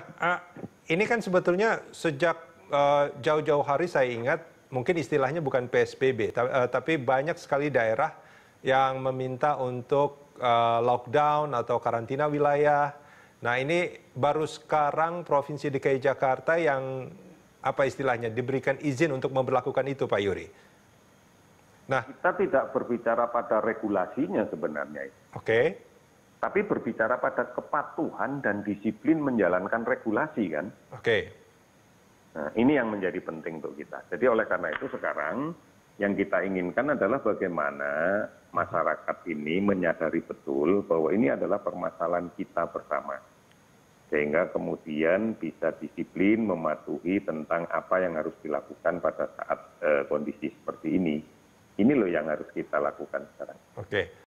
Nah, ini kan sebetulnya sejak eh, jauh-jauh hari saya ingat, mungkin istilahnya bukan PSBB, eh, tapi banyak sekali daerah yang meminta untuk eh, lockdown atau karantina wilayah. Nah ini baru sekarang Provinsi DKI Jakarta yang apa istilahnya diberikan izin untuk memperlakukan itu Pak Yuri. Nah, kita tidak berbicara pada regulasinya sebenarnya. Oke. Okay tapi berbicara pada kepatuhan dan disiplin menjalankan regulasi kan. Oke. Nah, ini yang menjadi penting untuk kita. Jadi oleh karena itu sekarang yang kita inginkan adalah bagaimana masyarakat ini menyadari betul bahwa ini adalah permasalahan kita bersama. Sehingga kemudian bisa disiplin mematuhi tentang apa yang harus dilakukan pada saat e, kondisi seperti ini. Ini loh yang harus kita lakukan sekarang. Oke.